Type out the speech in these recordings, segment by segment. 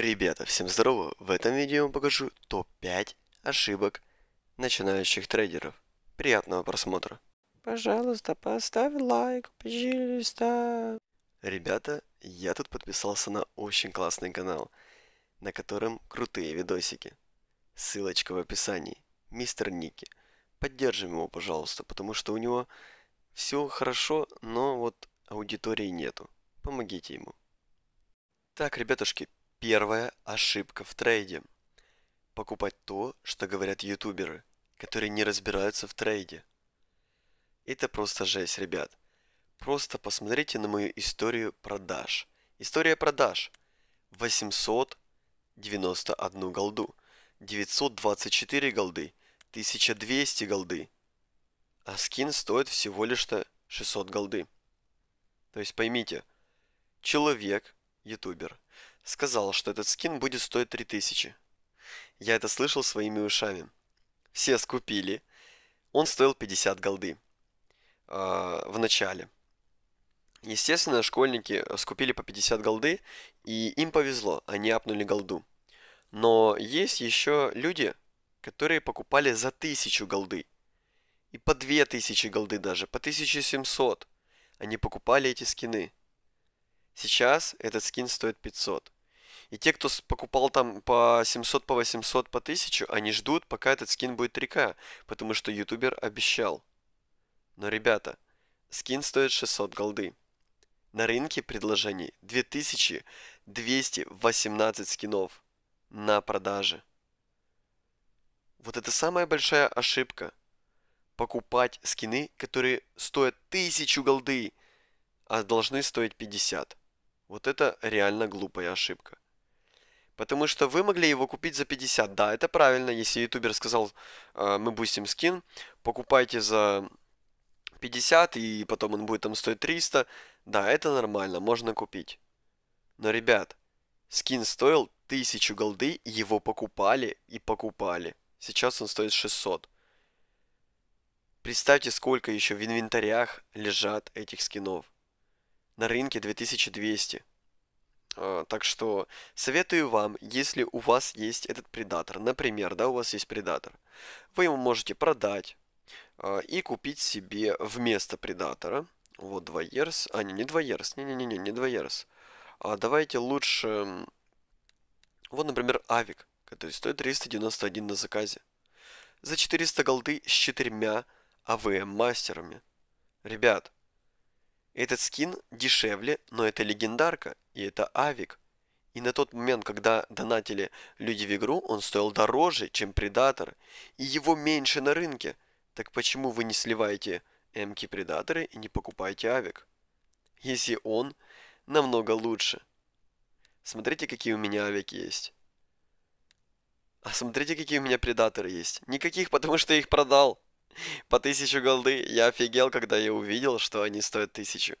Ребята, всем здорово! В этом видео я покажу топ-5 ошибок начинающих трейдеров. Приятного просмотра! Пожалуйста, поставь лайк, пожалуйста! Ребята, я тут подписался на очень классный канал, на котором крутые видосики. Ссылочка в описании. Мистер Ники. Поддержим его, пожалуйста, потому что у него все хорошо, но вот аудитории нету. Помогите ему. Так, ребятушки, Первая ошибка в трейде. Покупать то, что говорят ютуберы, которые не разбираются в трейде. Это просто жесть, ребят. Просто посмотрите на мою историю продаж. История продаж. 891 голду, 924 голды, 1200 голды. А скин стоит всего лишь-то 600 голды. То есть поймите, человек, ютубер – сказал, что этот скин будет стоить 3000. Я это слышал своими ушами. Все скупили. Он стоил 50 голды. Э, в начале. Естественно, школьники скупили по 50 голды, и им повезло, они апнули голду. Но есть еще люди, которые покупали за 1000 голды. И по 2000 голды даже, по 1700. Они покупали эти скины. Сейчас этот скин стоит 500. И те, кто покупал там по 700, по 800, по 1000, они ждут, пока этот скин будет 3К, потому что ютубер обещал. Но, ребята, скин стоит 600 голды. На рынке предложений 2218 скинов на продаже. Вот это самая большая ошибка. Покупать скины, которые стоят 1000 голды, а должны стоить 50. Вот это реально глупая ошибка. Потому что вы могли его купить за 50. Да, это правильно. Если ютубер сказал, «Э, мы бустим скин, покупайте за 50, и потом он будет там стоить 300. Да, это нормально, можно купить. Но, ребят, скин стоил 1000 голды, его покупали и покупали. Сейчас он стоит 600. Представьте, сколько еще в инвентарях лежат этих скинов. На рынке 2200. А, так что советую вам, если у вас есть этот предатор, например, да, у вас есть предатор, вы ему можете продать а, и купить себе вместо предатора, вот 2 ерс, а не, не 2 ерс, не-не-не, не 2 ерс. А давайте лучше, вот, например, авик, который стоит 391 на заказе. За 400 голды с четырьмя АВМ-мастерами. Ребят, этот скин дешевле, но это легендарка, и это авик. И на тот момент, когда донатили люди в игру, он стоил дороже, чем Предатор, и его меньше на рынке. Так почему вы не сливаете эмки Предаторы и не покупаете авик? Если он намного лучше. Смотрите, какие у меня авики есть. А смотрите, какие у меня Предаторы есть. Никаких, потому что я их продал по тысячу голды. Я офигел, когда я увидел, что они стоят тысячу.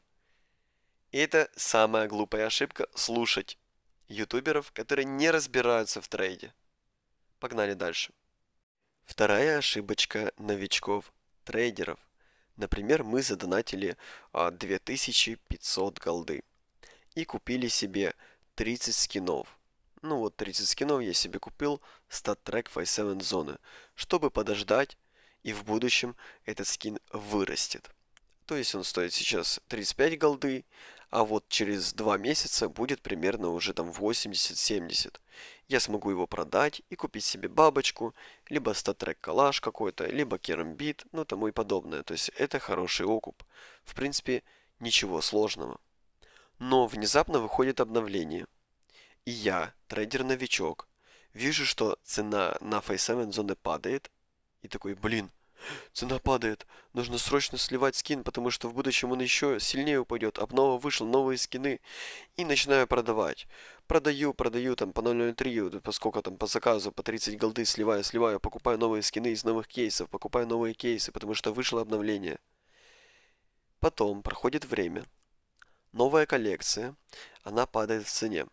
И это самая глупая ошибка – слушать ютуберов, которые не разбираются в трейде. Погнали дальше. Вторая ошибочка новичков – трейдеров. Например, мы задонатили 2500 а, голды и купили себе 30 скинов. Ну вот 30 скинов я себе купил стат-трек 57 зоны, чтобы подождать и в будущем этот скин вырастет. То есть он стоит сейчас 35 голды, а вот через 2 месяца будет примерно уже там 80-70. Я смогу его продать и купить себе бабочку, либо статрек калаш какой-то, либо керамбит, ну тому и подобное. То есть это хороший окуп. В принципе, ничего сложного. Но внезапно выходит обновление. И я, трейдер-новичок, вижу, что цена на Face 7 зоны падает, и такой, блин, цена падает, нужно срочно сливать скин, потому что в будущем он еще сильнее упадет. Обнова вышел новые скины. И начинаю продавать. Продаю, продаю там по 0.03, сколько там по заказу, по 30 голды сливаю, сливаю, покупаю новые скины из новых кейсов, покупаю новые кейсы, потому что вышло обновление. Потом проходит время. Новая коллекция, она падает в цене.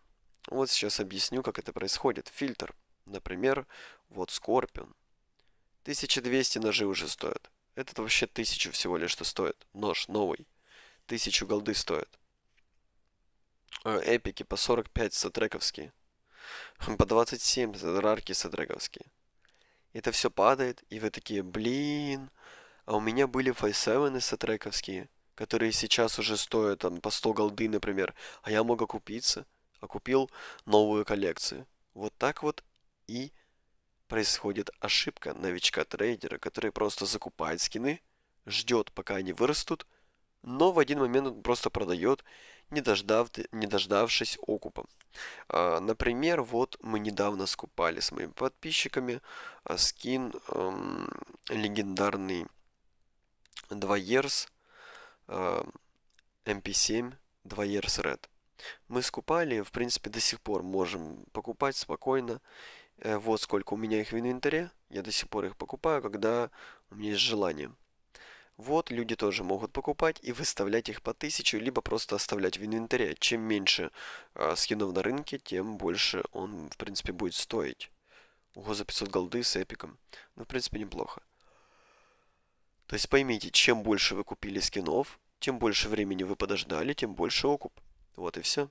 Вот сейчас объясню, как это происходит. Фильтр. Например, вот Скорпион. 1200 ножи уже стоят. Этот вообще тысячу всего лишь что стоит. Нож новый. тысячу голды стоит. А, эпики по 45 сатрековские. Хм, по 27 рарки сатрековские. Это все падает, и вы такие, блин, а у меня были файсевены сатрековские, которые сейчас уже стоят там по 100 голды, например, а я мог окупиться, а купил новую коллекцию. Вот так вот и происходит ошибка новичка-трейдера, который просто закупает скины, ждет, пока они вырастут, но в один момент он просто продает, не, дождав, не дождавшись окупа. А, например, вот мы недавно скупали с моими подписчиками а, скин эм, легендарный 2 Years э, MP7 2 Years Red. Мы скупали, в принципе, до сих пор можем покупать спокойно Э, вот сколько у меня их в инвентаре. Я до сих пор их покупаю, когда у меня есть желание. Вот, люди тоже могут покупать и выставлять их по 1000, либо просто оставлять в инвентаре. Чем меньше э, скинов на рынке, тем больше он, в принципе, будет стоить. Ого, за 500 голды с эпиком. Ну, в принципе, неплохо. То есть поймите, чем больше вы купили скинов, тем больше времени вы подождали, тем больше окуп. Вот и все.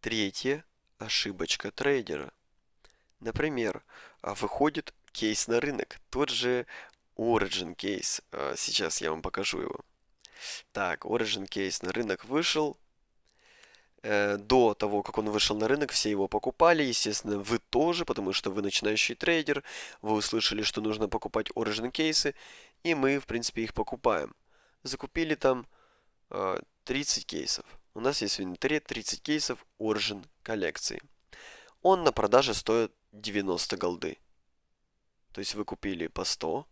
Третье. Ошибочка трейдера. Например, а, выходит кейс на рынок, тот же Origin кейс. А, сейчас я вам покажу его. Так, Origin кейс на рынок вышел. Э, до того, как он вышел на рынок, все его покупали. Естественно, вы тоже, потому что вы начинающий трейдер. Вы услышали, что нужно покупать Origin кейсы. И мы, в принципе, их покупаем. Закупили там 30 а, кейсов. У нас есть в инвентаре 30 кейсов Origin коллекции. Он на продаже стоит 90 голды. То есть вы купили по 100,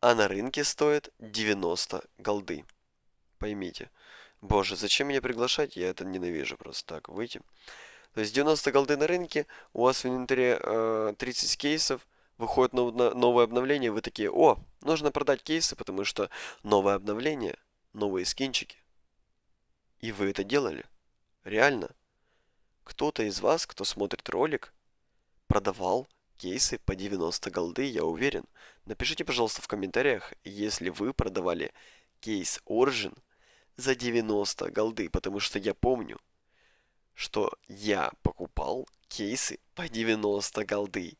а на рынке стоит 90 голды. Поймите. Боже, зачем меня приглашать? Я это ненавижу просто так. Выйти. То есть 90 голды на рынке, у вас в инвентаре э, 30 кейсов, выходит нов- новое обновление, вы такие, о, нужно продать кейсы, потому что новое обновление, новые скинчики. И вы это делали. Реально. Кто-то из вас, кто смотрит ролик, продавал кейсы по 90 голды, я уверен. Напишите, пожалуйста, в комментариях, если вы продавали кейс Origin за 90 голды, потому что я помню, что я покупал кейсы по 90 голды.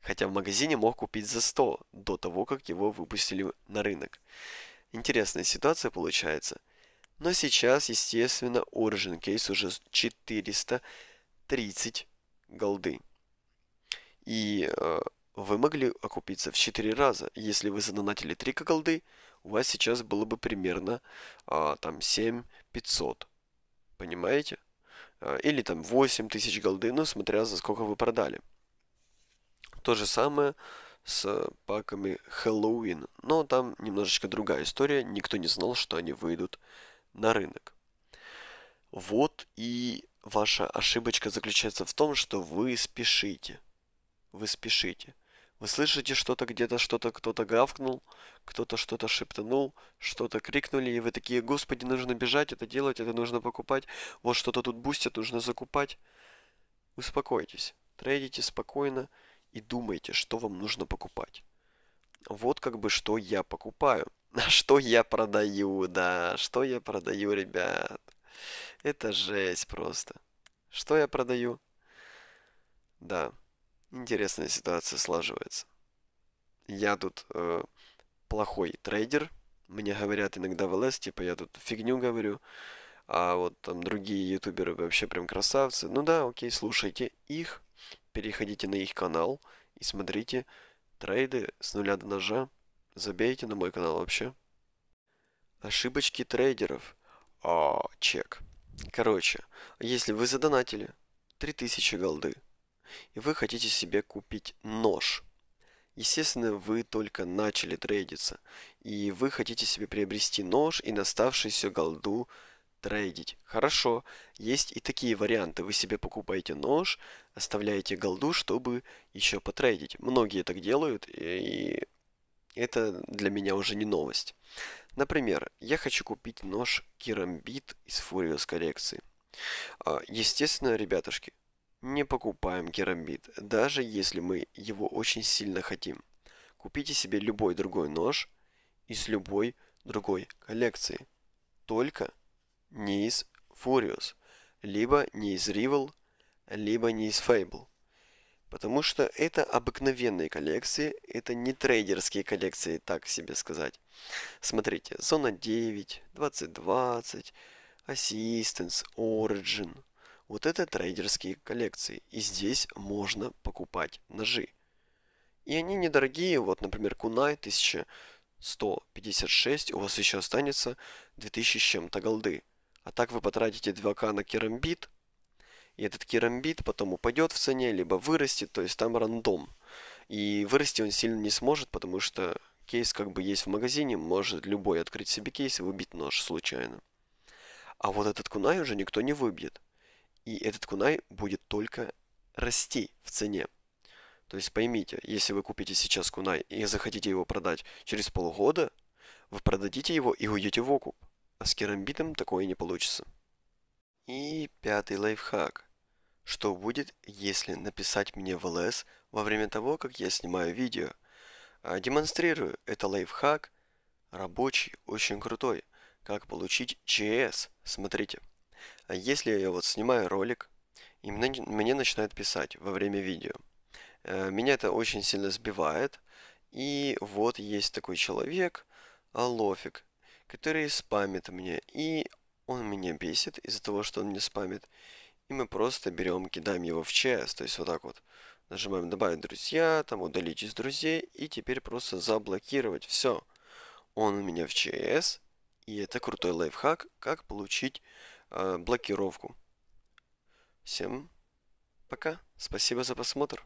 Хотя в магазине мог купить за 100 до того, как его выпустили на рынок. Интересная ситуация получается – но сейчас, естественно, Origin Case уже 430 голды. И э, вы могли окупиться в 4 раза. Если вы задонатили 3 голды, у вас сейчас было бы примерно э, там 7500. Понимаете? Э, или там 8 тысяч голды, ну, смотря за сколько вы продали. То же самое с паками Хэллоуин. Но там немножечко другая история. Никто не знал, что они выйдут на рынок. Вот и ваша ошибочка заключается в том, что вы спешите. Вы спешите. Вы слышите что-то где-то, что-то кто-то гавкнул, кто-то что-то шептанул, что-то крикнули, и вы такие, господи, нужно бежать, это делать, это нужно покупать, вот что-то тут бустят, нужно закупать. Успокойтесь, трейдите спокойно и думайте, что вам нужно покупать. Вот как бы что я покупаю. А что я продаю, да, что я продаю, ребят. Это жесть просто. Что я продаю? Да, интересная ситуация слаживается. Я тут э, плохой трейдер. Мне говорят иногда в ЛС, типа я тут фигню говорю. А вот там другие ютуберы вообще прям красавцы. Ну да, окей, слушайте их. Переходите на их канал и смотрите трейды с нуля до ножа Забейте на мой канал вообще. Ошибочки трейдеров. О, а, чек. Короче, если вы задонатили 3000 голды, и вы хотите себе купить нож, естественно, вы только начали трейдиться, и вы хотите себе приобрести нож и на оставшуюся голду трейдить. Хорошо, есть и такие варианты. Вы себе покупаете нож, оставляете голду, чтобы еще потрейдить. Многие так делают, и это для меня уже не новость. Например, я хочу купить нож Керамбит из Фуриус коллекции. А, естественно, ребятушки, не покупаем керамбит, даже если мы его очень сильно хотим. Купите себе любой другой нож из любой другой коллекции. Только не из Furious, либо не из Rival, либо не из Фейбл. Потому что это обыкновенные коллекции, это не трейдерские коллекции, так себе сказать. Смотрите, зона 9, 2020, Assistance, Origin. Вот это трейдерские коллекции. И здесь можно покупать ножи. И они недорогие. Вот, например, Кунай 1156. У вас еще останется 2000 с чем-то голды. А так вы потратите 2к на керамбит – и этот керамбит потом упадет в цене, либо вырастет, то есть там рандом. И вырасти он сильно не сможет, потому что кейс как бы есть в магазине, может любой открыть себе кейс и выбить нож случайно. А вот этот кунай уже никто не выбьет. И этот кунай будет только расти в цене. То есть поймите, если вы купите сейчас кунай и захотите его продать через полгода, вы продадите его и уйдете в окуп. А с керамбитом такое не получится. И пятый лайфхак. Что будет, если написать мне в ЛС во время того, как я снимаю видео? А, демонстрирую, это лайфхак рабочий, очень крутой. Как получить ЧС? Смотрите. А если я вот снимаю ролик, и мне начинают писать во время видео. Э, меня это очень сильно сбивает. И вот есть такой человек, Алофик, который спамит мне. И он меня бесит из-за того, что он мне спамит. И мы просто берем, кидаем его в ЧС, то есть вот так вот. Нажимаем добавить друзья, там удалить из друзей и теперь просто заблокировать. Все. Он у меня в ЧС. И это крутой лайфхак, как получить э, блокировку. Всем пока. Спасибо за просмотр.